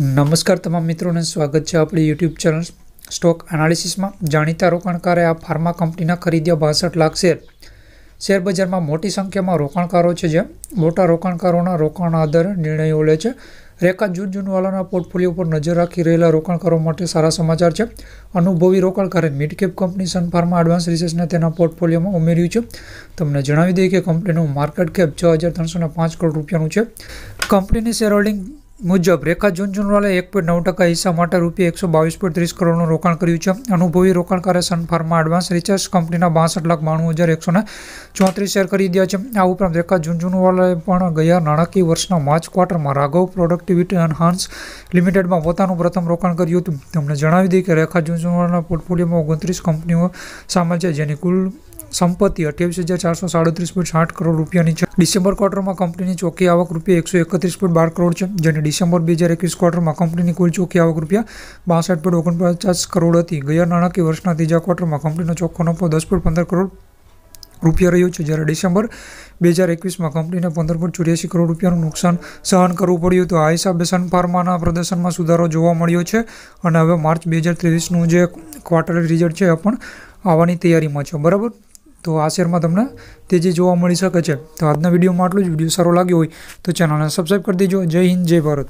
નમસ્કાર તમામ મિત્રોને સ્વાગત છે આપણી યુટ્યુબ ચેનલ સ્ટોક એનાલિસિસમાં જાણીતા રોકાણકારે આ ફાર્મા કંપનીના ખરીદ્યા બાસઠ લાખ શેર શેરબજારમાં મોટી સંખ્યામાં રોકાણકારો છે જે મોટા રોકાણકારોના રોકાણ આધારે નિર્ણયો લે છે રેખા જૂન જૂનવાલાના પોર્ટફોલિયો પર નજર રાખી રહેલા રોકાણકારો માટે સારા સમાચાર છે અનુભવી રોકાણકારે midcap company Sun Pharma advance રિસર્ચને તેના પોર્ટફોલિયોમાં ઉમેર્યું છે તમને જણાવી દઈએ કે કંપનીનું માર્કેટ કેપ છ હજાર ત્રણસો પાંચ કરોડ રૂપિયાનું છે કંપનીની શેર હોલ્ડિંગ મુજબ રેખા ઝુંઝુનવાલે એક પોઈન્ટ નવ ટકા હિસ્સા માટે રૂપિયા એકસો બાવીસ પોઈન્ટ ત્રીસ કરોડનું રોકાણ કર્યું છે અનુભવી રોકાણકારે સન ફાર્મા એડવાન્સ રિચાર્જ કંપનીના બાસઠ લાખ બાણું હજાર એકસો ચોત્રીસ શેર ખરીદ્યા છે આ ઉપરાંત રેખા ઝુંઝુનવાલે પણ ગયા નાણાકીય વર્ષના માર્ચ ક્વાર્ટરમાં રાઘવ પ્રોડક્ટિવિટી એન્હાન્સ લિમિટેડમાં પોતાનું પ્રથમ રોકાણ કર્યું હતું તેમણે જણાવી દીધું કે રેખા ઝુંઝુનવાલાના પોર્ટફોલિયોમાં ઓગણત્રીસ કંપનીઓ સામેલ છે જેની કુલ સંપત્તિ અઠ્યાવીસ હજાર ચારસો સાડત્રીસ પોઈન્ટ સાઠ કરોડ રૂપિયાની છે ડિસેમ્બર ક્વાર્ટરમાં કંપનીની ચોખ્ખી આવક રૂપિયા એકસો એકત્રીસ પોઈન્ટ બાર કરોડ છે જેને ડિસેમ્બર બે હજાર એકવીસ ક્વાર્ટરમાં કંપનીની કુલ ચોખ્ખી આવક રૂપિયા બાસઠ પોઈન્ટ ઓગણપચાસ કરોડ હતી ગયા નાણાકીય વર્ષના ત્રીજા ક્વાર્ટરમાં કંપનીનો ચોખ્ખો નફો દસ પોઈન્ટ પંદર કરોડ રૂપિયા રહ્યું છે જ્યારે ડિસેમ્બર બે હજાર એકવીસમાં કંપનીને પંદર પોઈન્ટ ચોર્યાસી કરોડ રૂપિયાનું નુકસાન સહન કરવું પડ્યું હતું આ હિસાબે સન ફાર્માના પ્રદર્શનમાં સુધારો જોવા મળ્યો છે અને હવે માર્ચ બે હજાર ત્રેવીસનું જે ક્વાર્ટરલી રિઝલ્ટ છે એ પણ આવવાની તૈયારીમાં છે બરાબર તો આ શેરમાં તમને તે જે જોવા મળી શકે છે તો આજના વિડીયોમાં આટલું જ વિડીયો સારો લાગ્યો હોય તો ચેનલને સબસ્ક્રાઈબ કરી દેજો જય હિન્દ જય ભારત